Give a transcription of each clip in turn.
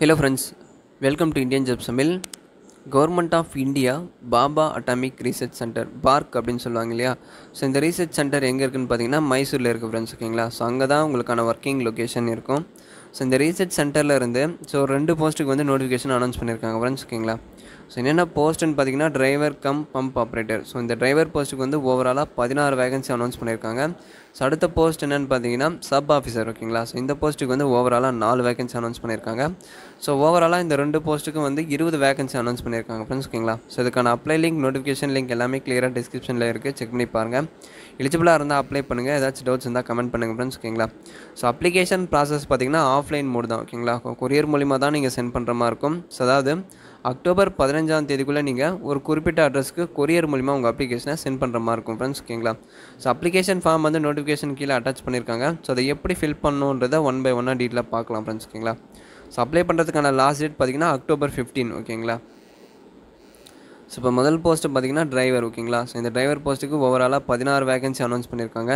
hello friends welcome to Indian jobs Tamil government of India Bhabha atomic research centre BARC அப்படின்னு சொல்லுவாங்க இல்லையா so இந்த research centre எங்கே இருக்குதுன்னு பார்த்தீங்கன்னா மைசூரில் இருக்குது ஃப்ரெண்ட்ஸ் ஓகேங்களா ஸோ அங்கே தான் உங்களுக்கான ஒர்க்கிங் லொக்கேஷன் இருக்கும் ஸோ இந்த ரீசர்ச் சென்டரில் இருந்து ஸோ ரெண்டு போஸ்ட்டுக்கு வந்து நோட்டிஃபிகேஷன் அனௌன்ஸ் பண்ணியிருக்காங்க ஃப்ரெண்ட்ஸ் ஓகேங்களா ஸோ என்னென்ன போஸ்ட்டுன்னு பார்த்தீங்கன்னா driver cum pump operator so இந்த டிரைவர் போஸ்ட்டுக்கு வந்து ஓவராலாக பதினாறு வேகன்சி அனௌன்ஸ் பண்ணியிருக்காங்க ஸோ அடுத்த போஸ்ட் என்னென்னு பார்த்தீங்கன்னா சப் ஆஃபீஸர் ஓகேங்களா ஸோ இந்த போஸ்ட்டுக்கு வந்து ஓவராலாக நாலு வேகன்சி அனௌன்ஸ் பண்ணியிருக்காங்க ஸோ ஓவராலாக இந்த ரெண்டு போஸ்ட்டுக்கும் வந்து இருபது வேகன்சி அனௌன்ஸ் பண்ணியிருக்காங்க ஃப்ரெண்ட்ஸ் ஓகேங்களா ஸோ இதுக்கான அப்ளை லிங்க் நோட்டிஃபிகேஷன் லிங்க் எல்லாமே கிளியராக டிஸ்கிரிப்ஷனில் இருக்குது செக் பண்ணி பாருங்கள் எலிஜிபிளாக இருந்தால் அப்ளை பண்ணுங்கள் ஏதாச்சும் டவுட்ஸ் இருந்தால் கமெண்ட் பண்ணுங்கள் ஃப்ரெண்ட்ஸ் ஓகேங்களா ஸோ அப்ளிகேஷன் ப்ராசஸ் பார்த்திங்கன்னா ஆஃப்லைன் மோடு தான் ஓகேங்களா கொரியர் மூலிமா தான் நீங்கள் சென்ட் பண்ணுற மாதிரி இருக்கும் ஸோ அதாவது அக்டோபர் பதினஞ்சாம் தேதிக்குள்ளே நீங்கள் ஒரு குறிப்பிட்ட அட்ரஸ்க்கு கொரியர் மூலிமா உங்கள் அப்ளிகேஷனை சென்ட் பண்ணுற மாதிரி இருக்கும் ஃப்ரெண்ட்ஸ் ஓகேங்களா ஸோ அப்ளிகேஷன் ஃபார்ம் வந்து நோட்டிஃபிகேஷன் கீழே அட்டாச் பண்ணியிருக்காங்க ஸோ அதை எப்படி ஃபில் பண்ணுன்றத ஒன் பை ஒன்னாக டீட்டெயிலாக பார்க்கலாம் ஃப்ரெண்ட்ஸ் ஓகேங்களா ஸோ அப்ளை பண்ணுறதுக்கான லாஸ்ட் டேட் பார்த்தீங்கன்னா அக்டோபர் ஃபிஃப்டீன் ஓகேங்களா ஸோ இப்போ முதல் போஸ்ட்டு பார்த்தீங்கன்னா டிரைவர் ஓகேங்களா ஸோ இந்த டிரைவர் போஸ்ட்டுக்கு ஓவராலாக பதினாறு வேகன்சி அனௌன்ஸ் பண்ணியிருக்காங்க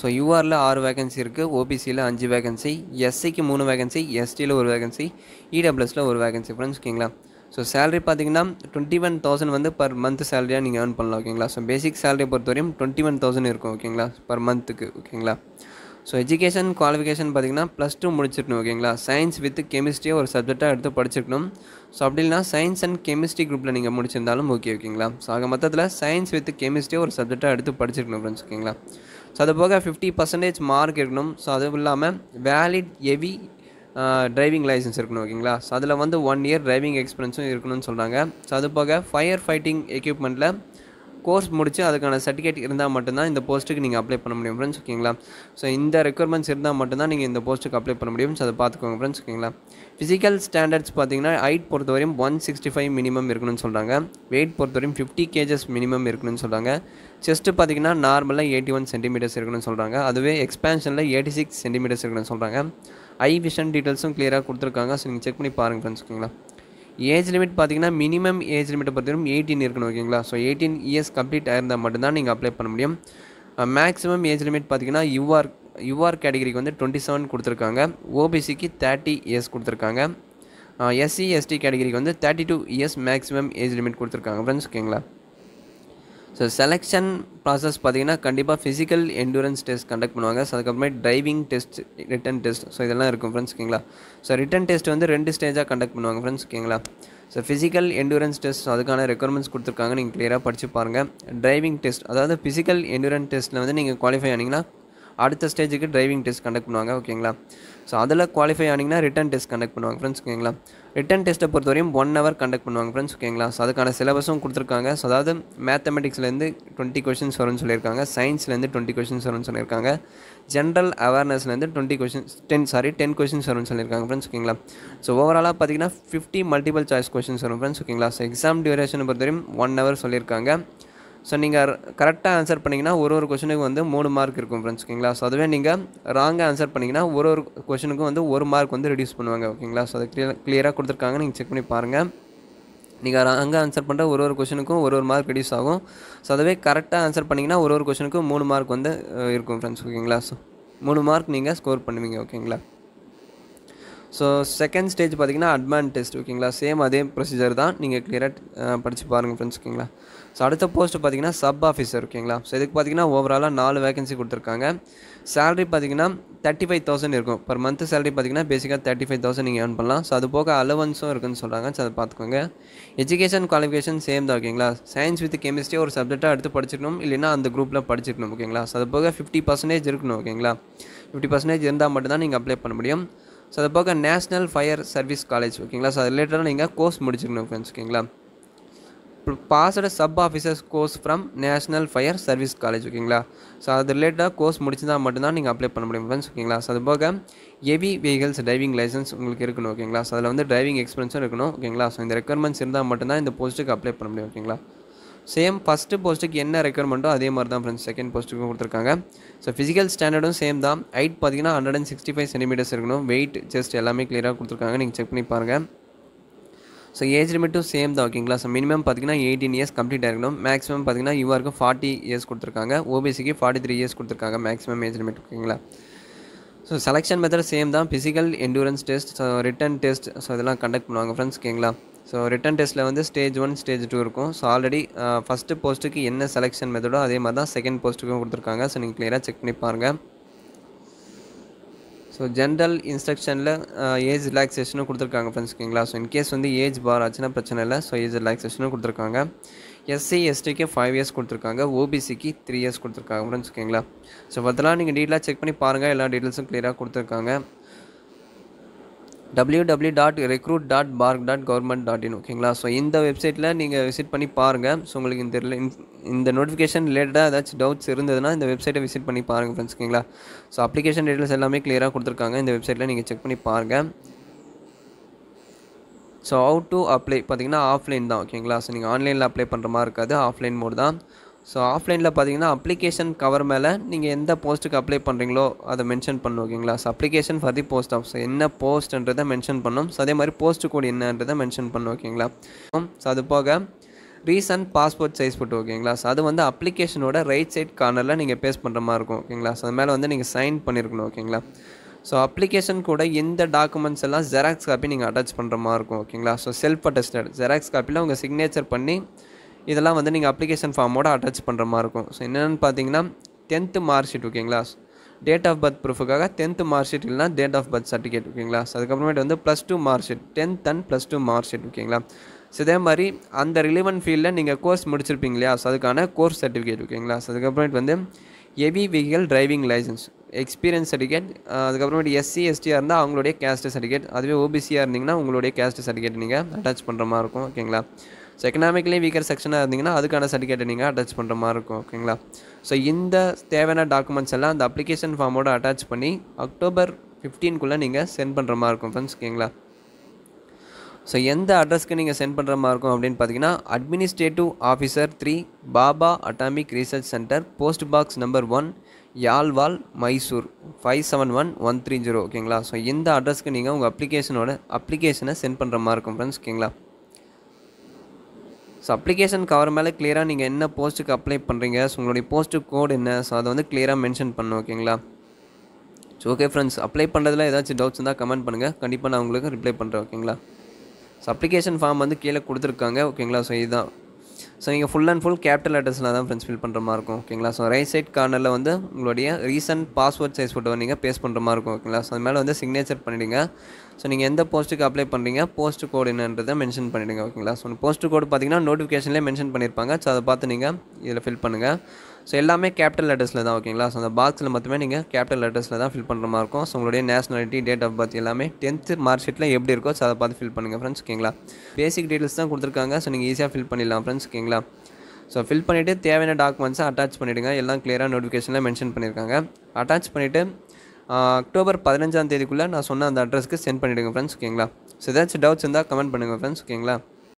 ஸோ யூஆரில் ஆறு வேகன்சி இருக்குது ஓபிசியில் அஞ்சு வேகன்சி எஸ்சிக்கு மூணு வேகன்சி எஸ்டியில் ஒரு வேகன்சி இடபிள்யூஸில் e ஒரு வேகன்சி ஃப்ரெண்ட்ஸ் ஓகேங்களா ஸோ சேலரி பார்த்தீங்கன்னா டுவெண்ட்டி ஒன் தௌசண்ட் வந்து பர் மந்த் சேலரியாக நீங்கள் ஏர்ன் பண்ணலாம் ஓகேங்களா ஸோ பேசிக் சேலரி பொறுத்த வரையும் டுவெண்ட்டி ஒன் தௌசண்ட் இருக்கும் ஓகேங்களா பர் மந்த்துக்கு ஓகேங்களா ஸோ எஜுகேஷன் குவாலிஃபிகேஷன் பார்த்தீங்கன்னா ப்ளஸ் டூ முடிச்சிருக்கணும் ஓகேங்களா சயின்ஸ் வித் கெமிஸ்ட்ரியை ஒரு சப்ஜெக்டாக எடுத்து படிச்சிருக்கணும் ஸோ அப்படி இல்லைனா சயின்ஸ் அண்ட் கெமிஸ்ட்ரி குரூப்பில் நீங்கள் முடிச்சிருந்தாலும் ஓகே ஓகேங்களா ஸோ ஆக மொத்தத்தில் சயின்ஸ் வித் கெமிஸ்ட்ரியை ஒரு சப்ஜெக்டாக எடுத்து படிச்சிருக்கணும் ஃப்ரெண்ட்ஸ் ஓகேங்களா ஸோ அது போக ஃபிஃப்டி பர்சன்டேஜ் மார்க் இருக்கணும் ஸோ அதுவும் இல்லாமல் வேலிட் ஹெவி டிரைவிங் லைசன்ஸ் இருக்கணும் ஓகேங்களா ஸோ அதில் வந்து ஒன் இயர் டிரைவிங் எக்ஸ்பீரியன்ஸும் இருக்கணும்னு சொல்கிறாங்க ஸோ அது போக ஃபயர் ஃபைட்டிங் எக்யூப்மெண்ட்டில் கோர்ஸ் முடித்து அதுக்கான சர்டிஃபிகேட் இருந்தால் மட்டும்தான் இந்த போஸ்ட்டுக்கு நீங்கள் அப்ளை பண்ண முடியும் ஃப்ரெண்ட்ஸ் ஓகேங்களா ஸோ இந்த ரெக்குயர்மெண்ட்ஸ் இருந்தால் மட்டும்தான் நீங்கள் இந்த போஸ்ட்டுக்கு அப்ளை பண்ண முடியும் ஸோ அதை பார்த்துக்கோங்க ஃப்ரெண்ட்ஸ் ஓகேங்களா ஃபிசிக்கல் ஸ்டாண்டர்ட்ஸ் பார்த்தீங்கன்னா ஹைட் பொறுத்த வரையும் ஒன் சிக்ஸ்டி ஃபைவ் மினிமம் இருக்கணும்னு சொல்கிறாங்க வெயிட் பொறுத்த வரையும் ஃபிஃப்டி கேஜஸ் மினிமம் இருக்கணும்னு சொல்கிறாங்க செஸ்ட்டு பார்த்தீங்கன்னா நார்மலாக எயிட்டி ஒன் சென்டிமீட்டர்ஸ் இருக்கணும்னு சொல்கிறாங்க அதுவே எக்ஸ்பேன்ஷனில் எயிட்டி சிக்ஸ் சென்டிமீட்டர்ஸ் இருக்கணும்னு சொல்கிறாங்க ஐ விஷன் டீட்டெயில்ஸும் க்ளியராக கொடுத்துருக்காங்க ஸோ நீங்கள் செக் பண்ணி பாருங்கள் ஃப்ரெண்ட்ஸ் ஓகேங்களா ஏஜ் லிமிட் பார்த்தீங்கன்னா மினிமம் ஏஜ் லிமிட்டை பார்த்தீங்கன்னா எயிட்டீன் இருக்கணும் ஓகேங்களா ஸோ எயிட்டீன் இயர்ஸ் கம்ப்ளீட் ஆயிருந்தால் மட்டும்தான் நீங்கள் அப்ளை பண்ண முடியும் மேக்ஸிமம் ஏஜ் லிமிட் பார்த்தீங்கன்னா யூஆர் யூஆர் கேட்டகரிக்கு வந்து டுவெண்ட்டி செவன் கொடுத்துருக்காங்க ஓபிசிக்கு தேர்ட்டி இயர்ஸ் கொடுத்துருக்காங்க எஸ்சி எஸ்டி கேட்டகரிக்கு வந்து thirty two years maximum age limit கொடுத்துருக்காங்க ஃப்ரெண்ட்ஸ் ஓகேங்களா ஸோ செலெக்ஷன் ப்ராசஸ் பார்த்தீங்கன்னா கண்டிப்பாக ஃபிசிக்கல் எண்டூரன்ஸ் டெஸ்ட் கண்டக்ட் பண்ணுவாங்க ஸோ அதுக்கப்புறமே driving test written test so இதெல்லாம் இருக்கும் ஃப்ரெண்ட்ஸ் ஓகேங்களா ஸோ ரிட்டன் டெஸ்ட் வந்து ரெண்டு ஸ்டேஜாக கண்டக்ட் பண்ணுவாங்க ஃப்ரெண்ட்ஸ் ஓகேங்களா ஸோ ஃபிசிக்கல் எண்டூரன்ஸ் டெஸ்ட் அதுக்கான ரெக்குவயர்மெண்ட்ஸ் கொடுத்துருக்காங்க நீங்கள் கிளியராக படித்து பாருங்கள் டிரைவிங் டெஸ்ட் அதாவது ஃபிசிக்கல் எண்டூரன்ஸ் டெஸ்ட்டில் வந்து நீங்கள் குவாலிஃபை ஆனீங்கன்னா அடுத்த ஸ்டேஜுக்கு டிரைவிங் டெஸ்ட் கண்டக்ட் பண்ணுவாங்க ஓகேங்களா ஸோ அதில் குவாலிஃபை ஆனிங்கன்னா ரிட்டன் டெஸ்ட் கண்டக்ட் பண்ணுவாங்க ஃப்ரெண்ட்ஸ் ஓகேங்களா ரிட்டன் டெஸ்ட்டை பொறுத்த வரையும் ஒன் ஹவர் கண்டக்ட் பண்ணுவாங்க ஃப்ரெண்ட்ஸ் ஓகேங்களா ஸோ அதுக்கான சிலபஸும் கொடுத்துருக்காங்க ஸோ அதாவது மேத்தமெட்டிக்ஸ்லேருந்து டுவெண்ட்டி கொஷின்ஸ் வரும்னு சொல்லியிருக்காங்க சயின்ஸ்லேருந்து டுவெண்ட்டி கொஷின்ஸ் வரும்னு சொல்லியிருக்காங்க ஜென்ரல் அவேர்னஸ்லேருந்து twenty questions ten sorry ten questions வரும்னு சொல்லியிருக்காங்க ஃப்ரெண்ட்ஸ் ஓகேங்களா ஸோ ஓவராலாக பார்த்தீங்கன்னா ஃபிஃப்டி மல்டிபிள் சாய்ஸ் கொஷின்ஸ் வரும் ஃப்ரெண்ட்ஸ் ஓகேங்களா ஸோ எக்ஸாம் டியூரேஷனை பொறுத்தவரையும் ஒன் ஹவர் சொல்லியிருக்காங்க ஸோ நீங்கள் கரெக்டாக ஆன்சர் பண்ணிங்கன்னா ஒரு ஒரு கொஷனுக்கு வந்து மூணு மார்க் இருக்கும் ஃப்ரெண்ட்ஸ் ஓகேங்களா ஸோ அதுவே நீங்கள் ராங்காக ஆன்சர் பண்ணிங்கன்னா ஒரு ஒரு கொஷனுக்கும் வந்து ஒரு மார்க் வந்து ரிடியூஸ் பண்ணுவாங்க ஓகேங்களா ஸோ அதை க்ளியர் க்ளியராக கொடுத்துருக்காங்க நீங்கள் செக் பண்ணி பாருங்கள் நீங்கள் ராங்காக ஆன்சர் பண்ணுற ஒரு ஒரு கொஷனுக்கும் ஒரு ஒரு மார்க் ரிடியூஸ் ஆகும் ஸோ அதுவே கரெக்டாக ஆன்சர் பண்ணிங்கன்னா ஒரு ஒரு கொஷனுக்கும் மூணு மார்க் வந்து இருக்கும் ஃப்ரெண்ட்ஸ் ஓகேங்களா ஸோ மூணு மார்க் நீங்கள் ஸ்கோர் பண்ணுவீங்க ஓகேங்களா ஸோ செகண்ட் ஸ்டேஜ் பார்த்திங்கன்னா அட்வான்ஸ் டெஸ்ட் ஓகேங்களா சேம் அதே ப்ரொசீஜர் தான் நீங்கள் க்ளியராக படித்து பாருங்கள் ஃப்ரெண்ட்ஸ் ஓகேங்களா ஸோ அடுத்த போஸ்ட்டு பார்த்திங்கன்னா சப் ஆஃபீஸர் ஓகேங்களா ஸோ இதுக்கு பார்த்திங்கன்னா ஓவராலாக நாலு வேகன்சி கொடுத்துருக்காங்க சேலரி பார்த்திங்கன்னா தேர்ட்டி ஃபைவ் தௌசண்ட் இருக்கும் பர் மந்த் சேலரி பார்த்திங்கன்னா பேசிக்காக தேர்ட்டி ஃபைவ் தௌசண்ட் நீங்கள் ஏர்ன் பண்ணலாம் ஸோ அது போக அலவன்ஸும் இருக்குன்னு சொல்கிறாங்க ஸோ அதை பார்த்துக்கோங்க எஜுகேஷன் குவாலிஃபிகேஷன் சேம் தான் ஓகேங்களா சயின்ஸ் வித் கெமிஸ்ட்ரி ஒரு சப்ஜெக்டாக எடுத்து படிச்சிடணும் இல்லைனா அந்த குரூப்பில் படிச்சிடணும் ஓகேங்களா ஸோ அது போக ஃபிஃப்டி பர்சன்டேஜ் இருக்கணும் ஓகேங்களா ஃபிஃப்டி பர்சன்டேஜ் இருந்தால் மட்டும்தான் நீங்கள் அப்ளை பண்ண முடியும் ஸோ அதை பக்கம் நேஷ்னல் ஃபயர் சர்வீஸ் காலேஜ் ஓகேங்களா ஸோ அது ரிலேட்டடாக நீங்கள் கோர்ஸ் முடிச்சுக்கணும் ஃப்ரெண்ட்ஸ் ஓகேங்களா passed sub officers course from national fire service college ஓகேங்களா ஸோ அது ரிலேட்டடாக கோர்ஸ் முடிச்சிருந்தால் மட்டும்தான் நீங்கள் அப்ளை பண்ண முடியும் ஃப்ரெண்ட்ஸ் ஓகேங்களா ஸோ அது போக ஹெவி வெஹிகல்ஸ் டிரைவிங் லைசன்ஸ் உங்களுக்கு இருக்கணும் ஓகேங்களா ஸோ அதில் வந்து டிரைவிங் எக்ஸ்பீரியன்ஸும் இருக்கணும் ஓகேங்களா ஸோ இந்த ரெக்குயர்மெண்ட்ஸ் இருந்தால் மட்டும்தான் இந்த போஸ்ட்டுக்கு அப்ளை பண்ண முடியும் ஓகேங்களா சேம் ஃபஸ்ட்டு போஸ்ட்டுக்கு என்ன ரெக்குயர்மெண்ட்டோ அதே மாதிரி தான் ஃப்ரெண்ட்ஸ் செகண்ட் போஸ்ட்டுக்கும் கொடுத்துருக்காங்க ஸோ ஃபிசிக்கல் ஸ்டாண்டர்டும் சேம் தான் ஹைட் பார்த்தீங்கன்னா hundred and sixty five centimetres இருக்கணும் வெயிட் செஸ்ட் எல்லாமே க்ளியராக கொடுத்துருக்காங்க நீங்கள் செக் பண்ணி பாருங்கள் ஸோ ஏஜ் லிமிட்டும் சேம் தான் ஓகேங்களா ஸோ மினிமம் பார்த்தீங்கன்னா எயிட்டீன் இயர்ஸ் கம்ப்ளீட் ஆகிருக்கணும் மேக்ஸிமம் பார்த்தீங்கன்னா யூஆருக்கு ஃபார்ட்டி இயர்ஸ் கொடுத்துருக்காங்க ஓபிசிக்கு ஃபார்ட்டி த்ரீ இயர்ஸ் கொடுத்துருக்காங்க மேக்ஸிமம் ஏஜ் லிமிட் ஓகேங்களா ஸோ செலெக்ஷன் மெத்தட் சேம் தான் physical endurance test so written test so இதெல்லாம் கண்டக்ட் பண்ணுவாங்க ஃப்ரெண்ட்ஸ் ஓகேங்களா ஸோ ரிட்டன் டெஸ்ட்டில் வந்து ஸ்டேஜ் ஒன் ஸ்டேஜ் டூ இருக்கும் ஸோ ஆல்ரெடி ஃபஸ்ட்டு போஸ்ட்டுக்கு என்ன செலெக்ஷன் மெத்தடோ அதே மாதிரி தான் செகண்ட் போஸ்ட்டுக்கும் கொடுத்துருக்காங்க ஸோ நீங்கள் க்ளியராக செக் பண்ணி பாருங்கள் ஸோ ஜென்ரல் இன்ஸ்ட்ரக்ஷனில் ஏஜ் ரிலாக்ஸேஷனும் கொடுத்துருக்காங்க ஃப்ரெண்ட்ஸ் ஓகேங்களா ஸோ இன்கேஸ் வந்து ஏஜ் பார் ஆச்சுன்னா பிரச்சனை இல்லை ஸோ ஏஜ் ரிலாக்ஸேஷனும் கொடுத்துருக்காங்க எஸ்சி எஸ்டிக்கு ஃபைவ் இயர்ஸ் கொடுத்துருக்காங்க ஓபிசிக்கு த்ரீ இயர்ஸ் கொடுத்துருக்காங்க ஃப்ரெண்ட்ஸ் ஸோ அதெல்லாம் நீங்கள் டீட்டெயிலாக செக் பண்ணி பாருங்கள் எல்லா டீட்டெயில்ஸும் க்ளியராக கொடுத்துருக்காங்க W W dot recruit dot BARC dot government dot in ஓகேங்களா ஸோ இந்த வெப்சைட்டில் நீங்கள் விசிட் பண்ணி பாருங்கள் ஸோ உங்களுக்கு இந்த இந்த நோட்டிஃபிகேஷன் ரிலேட்டடாக ஏதாச்சும் டவுட்ஸ் இருந்ததுன்னா இந்த வெப்சைட்டை விசிட் பண்ணி பாருங்கள் ஃப்ரெண்ட்ஸ் ஓகேங்களா ஸோ அப்ளிகேஷன் டீட்டெயில்ஸ் எல்லாமே கிளியராக கொடுத்துருக்காங்க இந்த வெப்சைட்டில் நீங்கள் செக் பண்ணி பாருங்கள் ஸோ அவுட் டு அப்ளை பார்த்தீங்கன்னா ஆஃப்லைன் தான் ஓகேங்களா ஸோ நீங்கள் ஆன்லைனில் அப்ளை பண்ணுற மாதிரி இருக்காது ஆஃப்லைன் மோட் தான் ஸோ ஆஃப்லைனில் பார்த்தீங்கன்னா அப்ளிகேஷன் கவர் மேலே நீங்கள் எந்த போஸ்ட்டுக்கு அப்ளை பண்ணுறீங்களோ அதை மென்ஷன் பண்ணு ஓகேங்களா so application for the post of so என்ன போஸ்ட்ன்றதை மென்ஷன் பண்ணும் ஸோ அதே மாதிரி போஸ்ட்டு கோடு என்னன்றதை மென்ஷன் பண்ணு ஓகேங்களா ஸோ அது போக ரீசன்ட் பாஸ்போர்ட் சைஸ் போட்டு ஓகேங்களா ஸோ அது வந்து அப்ளிகேஷனோட ரைட் சைட் கார்னரில் நீங்கள் பேஸ் பண்ணுற மாதிரி இருக்கும் ஓகேங்களா ஸோ அது மேலே வந்து நீங்கள் சைன் பண்ணியிருக்கணும் ஓகேங்களா ஸோ அப்ளிகேஷன் கூட இந்த டாக்குமெண்ட்ஸ் எல்லாம் ஜெராக்ஸ் காப்பி நீங்கள் அட்டாச் பண்ணுற மாதிரி இருக்கும் ஓகேங்களா ஸோ செல்ஃப் அட்டஸ்டட் ஜெராக்ஸ் காப்பியில் உங்கள் சிக்னேச்சர் பண்ணி இதெல்லாம் வந்து நீங்கள் அப்ளிகேஷன் ஃபார்மோட அட்டாச் பண்ணுற மாதிரி இருக்கும் ஸோ என்னென்னு பார்த்தீங்கன்னா டென்த்து மார்க் ஷீட் ஓகேங்களா டேட் ஆஃப் பர்த் ப்ரூஃபுக்காக டென்த்து மார்க் ஷீட் இல்லைனா டேட் ஆஃப் பர்த் சர்டிஃபிகேட் ஓகேங்களா அதுக்கப்புறமேட்டு வந்து plus two mark sheet tenth and plus two mark sheet ஓகேங்களா ஸோ இதே மாதிரி அந்த ரிலிவன் ஃபீல்டில் நீங்கள் கோர்ஸ் முடிச்சிருப்பீங்க இல்லையா ஸோ அதுக்கான கோர்ஸ் சர்டிஃபிகேட் ஓகேங்களா ஸோ அதுக்கப்புறமேட்டு வந்து heavy vehicle driving licence experience certificate அதுக்கப்புறமேட்டு எஸ்சி எஸ்டியாக இருந்தால் அவங்களுடைய கேஸ்ட் சர்டிஃபிகேட் அதுவே ஓபிசியாக இருந்தீங்கன்னா உங்களுடைய கேஸ்ட் சர்டிஃபிகேட் நீங்கள் அட்டாச் பண்ணுற மாதிரி இருக்கும் ஓகேங்களா ஸோ எக்கனாமிக்லேயும் வீக்கர் செக்ஷனாக இருந்தீங்கன்னா அதுக்கான சர்டிஃபிகேட்டை நீங்கள் அட்டாச் பண்ணுற மாதிரி இருக்கும் ஓகேங்களா ஸோ இந்த தேவையான டாக்குமெண்ட்ஸ் எல்லாம் அந்த அப்ளிகேஷன் ஃபார்மோட அட்டாச் பண்ணி அக்டோபர் ஃபிஃப்டீன்குள்ளே நீங்கள் சென்ட் பண்ணுற மாதிரி இருக்கும் ஃப்ரெண்ட்ஸ் ஓகேங்களா ஸோ எந்த அட்ரஸ்க்கு நீங்கள் சென்ட் பண்ணுற மாதிரி இருக்கும் அப்படின்னு பார்த்தீங்கன்னா administrative officer three Bhabha atomic research centre post box number one Yelwal Mysore five seven one one three zero ஓகேங்களா ஸோ இந்த அட்ரஸ்க்கு நீங்கள் உங்கள் அப்ளிகேஷனோட அப்ளிகேஷனை சென்ட் பண்ணுற மாதிரி இருக்கும் ஃப்ரெண்ட்ஸ் ஓகேங்களா ஸோ அப்ளிகேஷன் கவர் மேலே கிளியராக நீங்கள் என்ன போஸ்ட்டுக்கு அப்ளை பண்ணுறீங்க ஸோ உங்களுடைய போஸ்ட்டு கோடு என்ன ஸோ அதை வந்து கிளியராக மென்ஷன் பண்ணணும் ஓகேங்களா ஸோ ஓகே ஃப்ரெண்ட்ஸ் அப்ளை பண்ணுறதுல ஏதாச்சும் டவுட்ஸ் இருந்தால் கமெண்ட் பண்ணுங்கள் கண்டிப்பாக நான் உங்களுக்கு ரிப்ளை பண்ணுறேன் ஓகேங்களா ஸோ அப்ளிகேஷன் ஃபார்ம் வந்து கீழே கொடுத்துருக்காங்க ஓகேங்களா ஸோ இதுதான் ஸோ நீங்கள் ஃபுல் அண்ட் ஃபுல் கேபிட்டல் லெட்டர்ஸில் தான் ஃப்ரெண்ட்ஸ் ஃபில் பண்ணுற மாதிரி இருக்கும் ஓகேங்களா ஸோ ரைட் சைட் கார்னரில் வந்து உங்களுடைய ரீசன்ட் பாஸ்வேர்ட் சைஸ் ஃபோட்டோ நீங்கள் பேஸ்ட் பண்ணுற மாதிரி இருக்கும் ஓகேங்களா ஸோ அது மேலே வந்து சிக்னேச்சர் பண்ணிவிடுங்க ஸோ நீங்கள் எந்த போஸ்ட்டுக்கு அப்ளை பண்ணுறீங்க போஸ்ட் கோடு என்னன்றதை மென்ஷன் பண்ணிவிடுங்க ஓகேங்களா ஸோ போஸ்ட் கோடு பார்த்தீங்கன்னா நோட்டிஃபிகேஷன்லேயே மென்ஷன் பண்ணியிருப்பாங்க ஸோ அதை பார்த்து நீங்கள் இதில் ஃபில் பண்ணுங்கள் ஸோ எல்லாமே கேபிட்டல் லெட்டர்ஸில் தான் ஓகேங்களா ஸோ அந்த பாக்ஸில் மட்டுமே நீங்கள் கேபிட்டல் லெட்டர்ஸில் தான் ஃபில் பண்ணுற மாதிரி இருக்கும் ஸோ உங்களுடைய நேஷனாலிட்டி டேட் ஆஃப் பர்த் எல்லாமே டென்த்து மார்க் ஷீட்டில் எப்படி இருக்கோ ஸோ அதை பார்த்து ஃபில் பண்ணுங்கள் ஃப்ரெண்ட்ஸ் ஓகேங்களா பேசிக் டீட்டெயில்ஸ் தான் கொடுத்துருக்காங்க ஸோ நீங்கள் ஈஸியாக ஃபில் பண்ணிடலாம் ஃப்ரெண்ட்ஸ் ஓகேங்களா ஸோ ஃபில் பண்ணிவிட்டு தேவையான டாக்குமெண்ட்ஸை அட்டாச் பண்ணிவிடுங்க எல்லாம் கிளியராக நோட்டிஃபிகேஷனில் மென்ஷன் பண்ணியிருக்காங்க அட்டாச் பண்ணிவிட்டு அக்டோபர் பதினஞ்சாம் தேதிக்குள்ளே நான் சொன்ன அந்த அட்ரஸ்க்கு சென்ட் பண்ணிவிடுங்க ஃப்ரெண்ட்ஸ் ஓகேங்களா ஸோ ஏதாச்சும் டவுட்ஸ் இருந்தால் கமெண்ட் பண்ணுங்கள் ஃப்ரெண்ட்ஸ் ஓகேங்களா